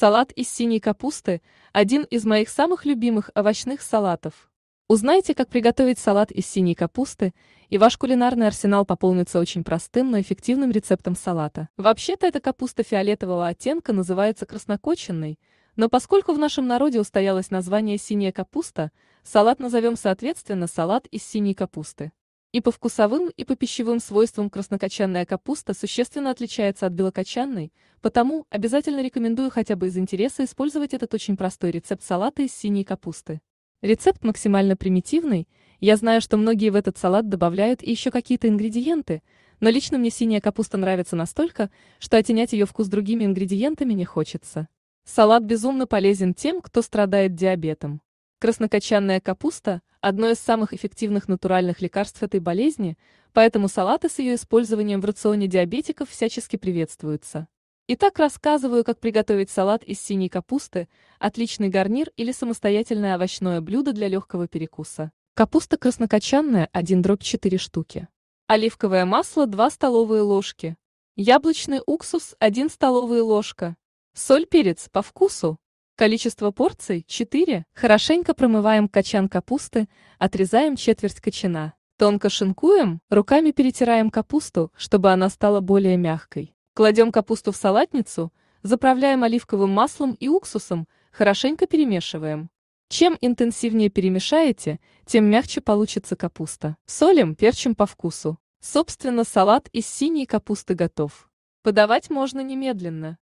Салат из синей капусты – один из моих самых любимых овощных салатов. Узнайте, как приготовить салат из синей капусты, и ваш кулинарный арсенал пополнится очень простым, но эффективным рецептом салата. Вообще-то эта капуста фиолетового оттенка называется краснокоченной, но поскольку в нашем народе устоялось название «синяя капуста», салат назовем соответственно салат из синей капусты. И по вкусовым, и по пищевым свойствам краснокочанная капуста существенно отличается от белокочанной, потому обязательно рекомендую хотя бы из интереса использовать этот очень простой рецепт салата из синей капусты. Рецепт максимально примитивный, я знаю, что многие в этот салат добавляют и еще какие-то ингредиенты, но лично мне синяя капуста нравится настолько, что оттенять ее вкус другими ингредиентами не хочется. Салат безумно полезен тем, кто страдает диабетом. Краснокочанная капуста – одно из самых эффективных натуральных лекарств этой болезни, поэтому салаты с ее использованием в рационе диабетиков всячески приветствуются. Итак, рассказываю, как приготовить салат из синей капусты, отличный гарнир или самостоятельное овощное блюдо для легкого перекуса. Капуста краснокочанная 1 дробь 4 штуки. Оливковое масло 2 столовые ложки. Яблочный уксус 1 столовая ложка. Соль, перец по вкусу. Количество порций – 4. Хорошенько промываем качан капусты, отрезаем четверть кочана. Тонко шинкуем, руками перетираем капусту, чтобы она стала более мягкой. Кладем капусту в салатницу, заправляем оливковым маслом и уксусом, хорошенько перемешиваем. Чем интенсивнее перемешаете, тем мягче получится капуста. Солим, перчим по вкусу. Собственно, салат из синей капусты готов. Подавать можно немедленно.